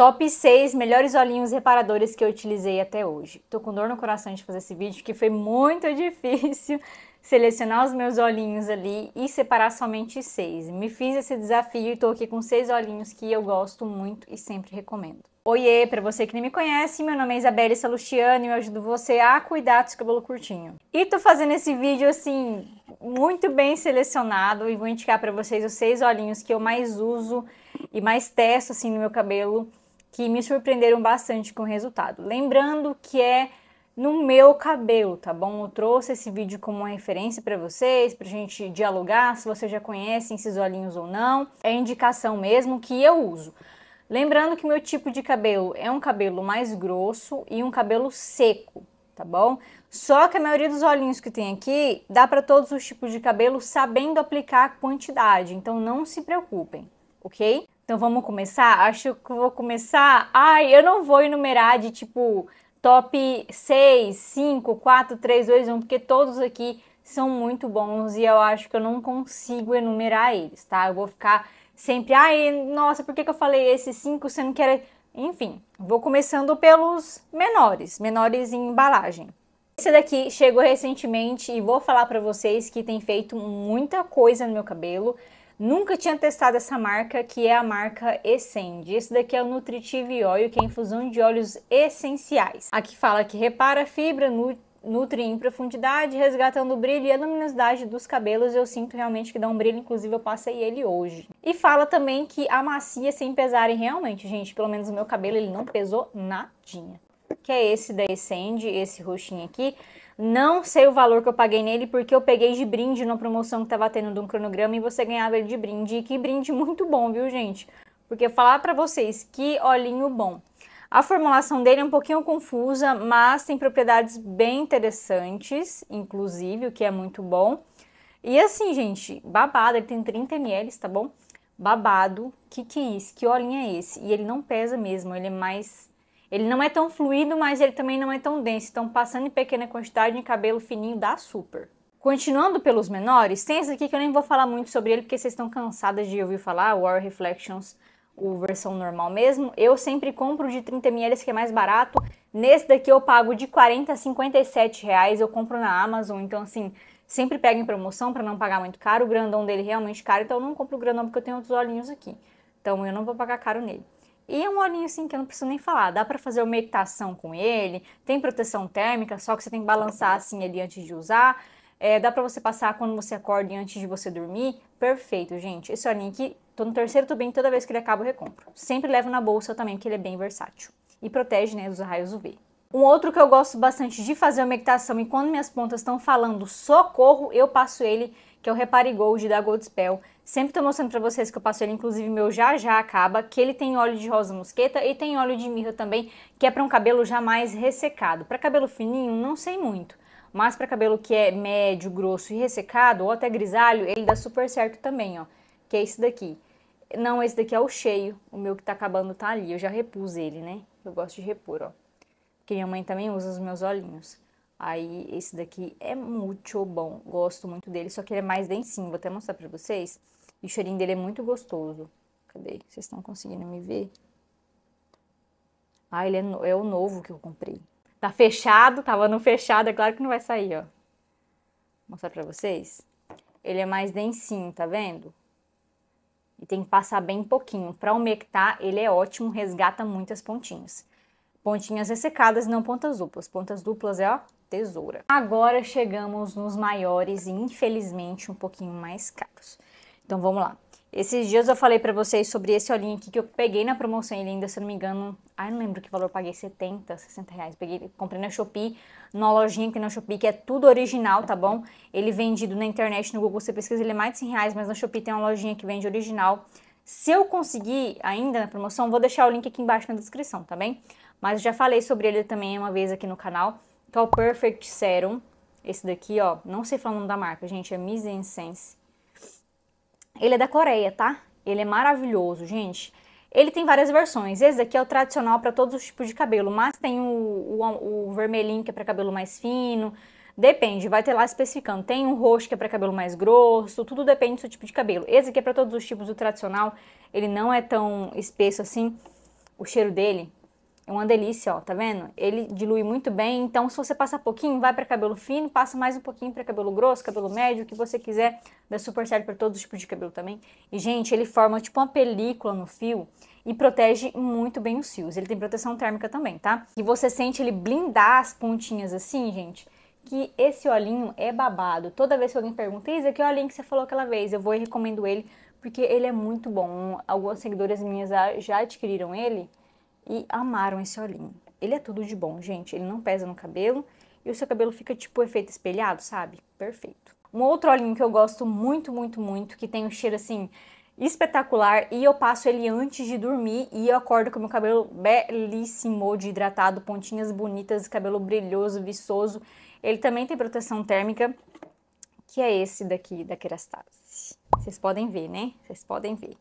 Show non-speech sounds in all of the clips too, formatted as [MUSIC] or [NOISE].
Top 6 melhores olhinhos reparadores que eu utilizei até hoje. Tô com dor no coração de fazer esse vídeo, porque foi muito [LAUGHS] difícil selecionar os meus olhinhos ali e separar somente seis. Me fiz esse desafio e tô aqui com seis olhinhos que eu gosto muito e sempre recomendo. Oiê, para você que nem me conhece, meu nome é Isabelle Salustiano e eu ajudo você a cuidar do seu cabelo curtinho. E tô fazendo esse vídeo assim, muito bem selecionado e vou indicar para vocês os seis olhinhos que eu mais uso e mais testo assim no meu cabelo que me surpreenderam bastante com o resultado. Lembrando que é no meu cabelo, tá bom? Eu trouxe esse vídeo como uma referência para vocês, pra gente dialogar se vocês já conhecem esses olhinhos ou não. É indicação mesmo que eu uso. Lembrando que meu tipo de cabelo é um cabelo mais grosso e um cabelo seco, tá bom? Só que a maioria dos olhinhos que tem aqui dá para todos os tipos de cabelo sabendo aplicar a quantidade, então não se preocupem, ok? Então vamos começar? Acho que vou começar. Ai, eu não vou enumerar de tipo top 6, 5, 4, 3, 2, 1, porque todos aqui são muito bons e eu acho que eu não consigo enumerar eles, tá? Eu vou ficar sempre, ai, nossa, por que, que eu falei esses 5 sendo que era. Enfim, vou começando pelos menores, menores em embalagem. Esse daqui chegou recentemente e vou falar para vocês que tem feito muita coisa no meu cabelo. Nunca tinha testado essa marca, que é a marca Essende. Esse daqui é o Nutritive Oil, que é infusão de óleos essenciais. Aqui fala que repara a fibra, nutre em profundidade, resgatando o brilho e a luminosidade dos cabelos. Eu sinto realmente que dá um brilho, inclusive eu passei ele hoje. E fala também que amacia sem pesarem realmente, gente. Pelo menos o meu cabelo ele não pesou nadinha. Que é esse da Essende, esse roxinho aqui. Não sei o valor que eu paguei nele, porque eu peguei de brinde numa promoção que tava tendo de um cronograma e você ganhava ele de brinde. E que brinde muito bom, viu, gente? Porque falar para vocês que olhinho bom. A formulação dele é um pouquinho confusa, mas tem propriedades bem interessantes, inclusive, o que é muito bom. E assim, gente, babado, ele tem 30 ml, tá bom? Babado, que que é isso? Que olhinho é esse? E ele não pesa mesmo, ele é mais ele não é tão fluido, mas ele também não é tão denso, então passando em pequena quantidade em cabelo fininho dá super. Continuando pelos menores, tem esse aqui que eu nem vou falar muito sobre ele, porque vocês estão cansadas de ouvir falar, War Reflections, o versão normal mesmo. Eu sempre compro de 30ml, que é mais barato. Nesse daqui eu pago de 40 a 57 reais, eu compro na Amazon, então assim, sempre pego em promoção para não pagar muito caro. O grandão dele é realmente caro, então eu não compro o grandão porque eu tenho outros olhinhos aqui. Então eu não vou pagar caro nele. E é um olhinho assim que eu não preciso nem falar. Dá para fazer uma equitação com ele, tem proteção térmica, só que você tem que balançar assim ele antes de usar. É, dá para você passar quando você acorda e antes de você dormir. Perfeito, gente. Esse olhinho aqui, tô no terceiro tubinho, toda vez que ele acaba eu recompro. Sempre levo na bolsa também, que ele é bem versátil. E protege, né, dos raios UV. Um outro que eu gosto bastante de fazer uma equitação e quando minhas pontas estão falando socorro, eu passo ele que é o Repare Gold da Gold Sempre estou mostrando para vocês que eu passo ele, inclusive meu já já acaba, que ele tem óleo de rosa mosqueta e tem óleo de mirra também, que é para um cabelo já mais ressecado. Para cabelo fininho, não sei muito, mas para cabelo que é médio, grosso e ressecado, ou até grisalho, ele dá super certo também, ó, que é esse daqui. Não, esse daqui é o cheio, o meu que tá acabando tá ali, eu já repus ele, né? Eu gosto de repor, ó. Porque minha mãe também usa os meus olhinhos. Aí esse daqui é muito bom, gosto muito dele, só que ele é mais densinho, vou até mostrar pra vocês. E o cheirinho dele é muito gostoso. Cadê? Vocês estão conseguindo me ver? Ah, ele é, no, é, o novo que eu comprei. Tá fechado, tava no fechado, é claro que não vai sair, ó. Vou mostrar pra vocês. Ele é mais densinho, tá vendo? E tem que passar bem pouquinho. Pra umectar, ele é ótimo, resgata muitas pontinhas. Pontinhas ressecadas, não pontas duplas. Pontas duplas é, ó, tesoura. Agora chegamos nos maiores e infelizmente um pouquinho mais caros. Então vamos lá. Esses dias eu falei para vocês sobre esse olhinho aqui que eu peguei na promoção ele ainda, se eu não me engano, ai não lembro que valor eu paguei, 70, 60 reais, peguei, comprei na Shopee, numa lojinha que na Shopee, que é tudo original, tá bom? Ele vendido na internet, no Google, você pesquisa, ele é mais de 100 reais, mas na Shopee tem uma lojinha que vende original. Se eu conseguir ainda na promoção, vou deixar o link aqui embaixo na descrição, tá bem? Mas já falei sobre ele também uma vez aqui no canal, então, o Perfect Serum, esse daqui, ó, não sei falar o nome da marca, gente, é Miss Sense. Ele é da Coreia, tá? Ele é maravilhoso, gente. Ele tem várias versões. Esse daqui é o tradicional para todos os tipos de cabelo, mas tem o, o, o vermelhinho que é para cabelo mais fino. Depende, vai ter lá especificando. Tem um roxo que é para cabelo mais grosso, tudo depende do seu tipo de cabelo. Esse aqui é para todos os tipos, o tradicional, ele não é tão espesso assim. O cheiro dele é uma delícia, ó, tá vendo? Ele dilui muito bem, então se você passar pouquinho, vai para cabelo fino, passa mais um pouquinho para cabelo grosso, cabelo médio, o que você quiser. Dá super certo para todos os tipos de cabelo também. E, gente, ele forma tipo uma película no fio e protege muito bem os fios. Ele tem proteção térmica também, tá? E você sente ele blindar as pontinhas assim, gente, que esse olhinho é babado. Toda vez que alguém pergunta, Isa, que olhinho que você falou aquela vez? Eu vou e recomendo ele, porque ele é muito bom. algumas seguidoras minhas já adquiriram ele e amaram esse olhinho. Ele é tudo de bom, gente. Ele não pesa no cabelo e o seu cabelo fica tipo efeito espelhado, sabe? Perfeito. Um outro olhinho que eu gosto muito, muito, muito, que tem um cheiro assim espetacular e eu passo ele antes de dormir e eu acordo com meu cabelo belíssimo de hidratado, pontinhas bonitas, cabelo brilhoso, viçoso. Ele também tem proteção térmica, que é esse daqui da Kerastase. Vocês podem ver, né? Vocês podem ver.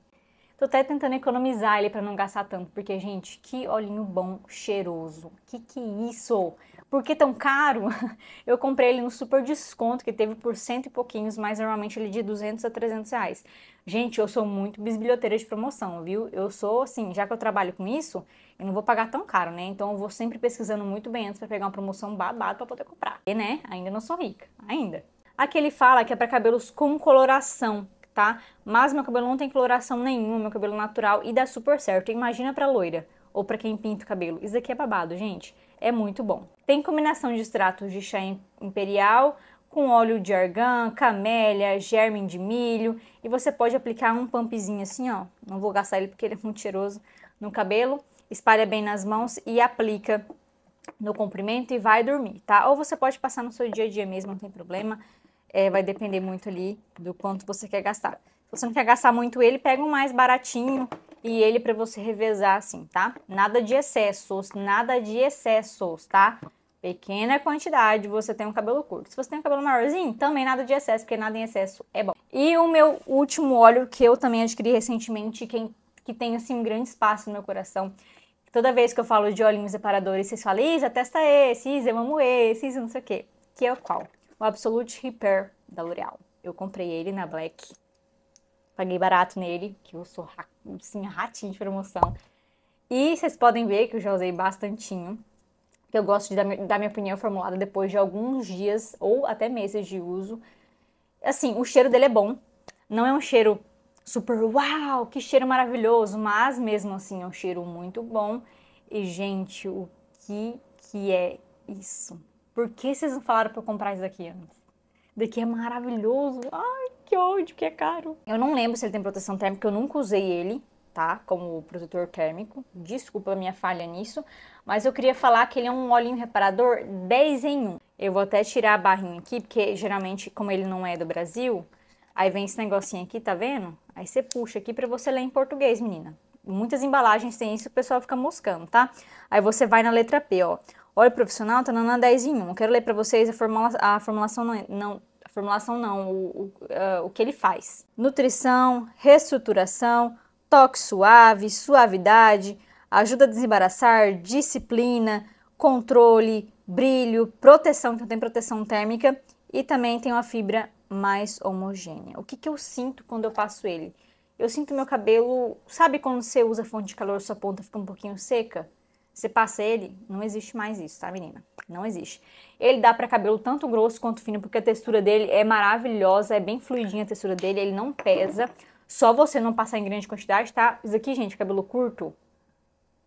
Tô até tentando economizar ele para não gastar tanto, porque, gente, que olhinho bom, cheiroso. Que que é isso? Por que tão caro? [LAUGHS] Eu comprei ele no super desconto, que teve por cento e pouquinhos, mas normalmente ele é de 200 a 300 reais. Gente, eu sou muito bisbilhoteira de promoção, viu? Eu sou, assim, já que eu trabalho com isso, eu não vou pagar tão caro, né? Então eu vou sempre pesquisando muito bem antes para pegar uma promoção babado para poder comprar. E, né, ainda não sou rica, ainda. Aqui ele fala que é para cabelos com coloração tá? Mas meu cabelo não tem coloração nenhuma, meu cabelo natural e dá super certo. Imagina pra loira ou pra quem pinta o cabelo. Isso aqui é babado, gente. É muito bom. Tem combinação de extratos de chá imperial com óleo de argan, camélia, germe de milho e você pode aplicar um pumpzinho assim, ó. Não vou gastar ele porque ele é muito cheiroso no cabelo. Espalha bem nas mãos e aplica no comprimento e vai dormir, tá? Ou você pode passar no seu dia a dia mesmo, não tem problema é, vai depender muito ali do quanto você quer gastar. Se você não quer gastar muito ele, pega um mais baratinho e ele para você revezar assim, tá? Nada de excessos, nada de excessos, tá? Pequena quantidade, você tem um cabelo curto. Se você tem um cabelo maiorzinho, também nada de excesso, porque nada em excesso é bom. E o meu último óleo que eu também adquiri recentemente, que, que tem assim um grande espaço no meu coração, toda vez que eu falo de olhinhos separadores, vocês falam, Isa, testa esse, Isa, eu esse, Isa, não sei o quê. Que é o qual? o Absolute Repair da L'Oreal. Eu comprei ele na Black. Paguei barato nele, que eu sou assim, ratinho de promoção. E vocês podem ver que eu já usei bastantinho. Eu gosto de dar, dar minha opinião formulada depois de alguns dias ou até meses de uso. Assim, o cheiro dele é bom. Não é um cheiro super uau, que cheiro maravilhoso, mas mesmo assim é um cheiro muito bom. E gente, o que que é isso? Por que vocês não falaram para eu comprar isso daqui antes? Daqui é maravilhoso. Ai, que ódio, que é caro. Eu não lembro se ele tem proteção térmica, eu nunca usei ele, tá? Como protetor térmico. Desculpa a minha falha nisso. Mas eu queria falar que ele é um olhinho reparador 10 em 1. Eu vou até tirar a barrinha aqui, porque geralmente, como ele não é do Brasil, aí vem esse negocinho aqui, tá vendo? Aí você puxa aqui pra você ler em português, menina. Muitas embalagens têm isso, o pessoal fica moscando, tá? Aí você vai na letra P, ó óleo profissional, tá na 10 em 1. Eu quero ler para vocês a, formula, a formulação não, é, não a formulação não, o, o, uh, o que ele faz. Nutrição, reestruturação, toque suave, suavidade, ajuda a desembaraçar, disciplina, controle, brilho, proteção, então tem proteção térmica e também tem uma fibra mais homogênea. O que, que eu sinto quando eu passo ele? Eu sinto meu cabelo, sabe quando você usa fonte de calor, sua ponta fica um pouquinho seca? Você passa ele, não existe mais isso, tá, menina? Não existe. Ele dá para cabelo tanto grosso quanto fino, porque a textura dele é maravilhosa, é bem fluidinha a textura dele, ele não pesa. Só você não passar em grande quantidade, tá? Isso aqui, gente, cabelo curto,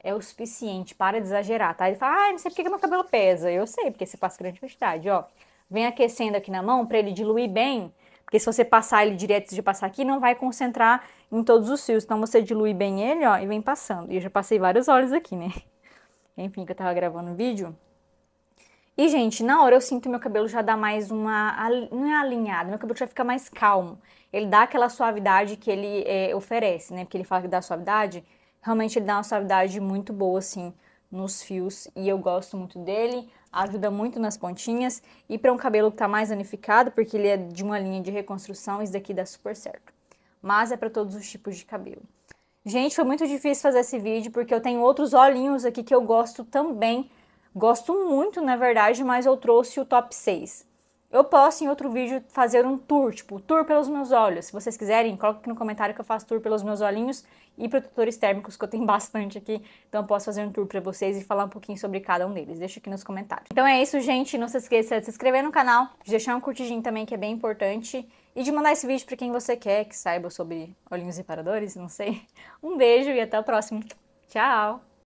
é o suficiente, para de exagerar, tá? Ele fala, ah, não sei porque que meu cabelo pesa. Eu sei, porque você passa em grande quantidade, ó. Vem aquecendo aqui na mão para ele diluir bem, porque se você passar ele direto de passar aqui, não vai concentrar em todos os fios. Então, você dilui bem ele, ó, e vem passando. E eu já passei vários olhos aqui, né? enfim, que eu tava gravando um vídeo. E, gente, na hora eu sinto meu cabelo já dar mais uma. Não é alinhado, meu cabelo já fica mais calmo. Ele dá aquela suavidade que ele é, oferece, né? Porque ele fala que dá suavidade. Realmente ele dá uma suavidade muito boa, assim, nos fios. E eu gosto muito dele. Ajuda muito nas pontinhas. E para um cabelo que tá mais danificado, porque ele é de uma linha de reconstrução, isso daqui dá super certo. Mas é para todos os tipos de cabelo. Gente, foi muito difícil fazer esse vídeo porque eu tenho outros olhinhos aqui que eu gosto também. Gosto muito, na verdade, mas eu trouxe o top 6. Eu posso em outro vídeo fazer um tour, tipo, tour pelos meus olhos. Se vocês quiserem, coloca aqui no comentário que eu faço tour pelos meus olhinhos e protetores térmicos, que eu tenho [LAUGHS] bastante aqui. Então eu posso fazer um tour pra vocês e falar um pouquinho sobre cada um deles. Deixa aqui nos comentários. Então é isso, gente. Não se esqueça de se inscrever no canal, de deixar um curtidinho também, que é bem importante e de mandar esse vídeo para quem você quer que saiba sobre olhinhos reparadores, não sei. Um beijo e até o próximo. Tchau!